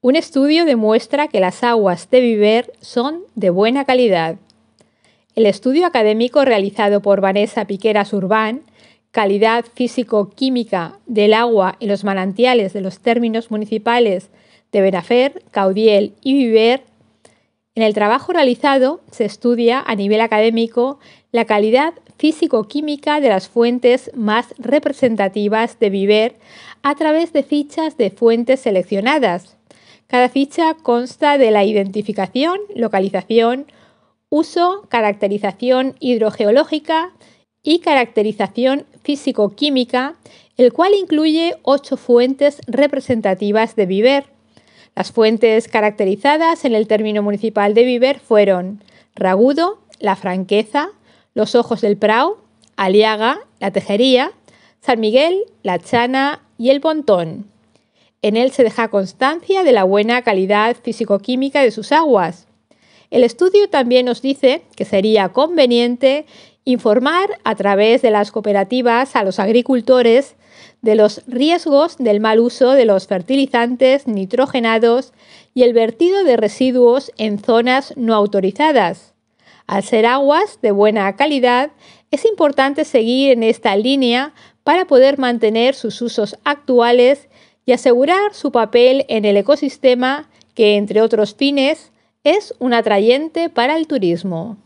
Un estudio demuestra que las aguas de Viver son de buena calidad. El estudio académico realizado por Vanessa Piqueras Urbán, Calidad Físico-Química del Agua en los Manantiales de los Términos Municipales de Benafer, Caudiel y Viver, en el trabajo realizado se estudia a nivel académico la calidad físico-química de las fuentes más representativas de Viver a través de fichas de fuentes seleccionadas cada ficha consta de la identificación, localización, uso, caracterización hidrogeológica y caracterización físico-química, el cual incluye ocho fuentes representativas de Viver. Las fuentes caracterizadas en el término municipal de Viver fueron Ragudo, La Franqueza, Los Ojos del Prau, Aliaga, La Tejería, San Miguel, La Chana y El Pontón. En él se deja constancia de la buena calidad fisicoquímica de sus aguas. El estudio también nos dice que sería conveniente informar a través de las cooperativas a los agricultores de los riesgos del mal uso de los fertilizantes nitrogenados y el vertido de residuos en zonas no autorizadas. Al ser aguas de buena calidad, es importante seguir en esta línea para poder mantener sus usos actuales y asegurar su papel en el ecosistema que, entre otros fines, es un atrayente para el turismo.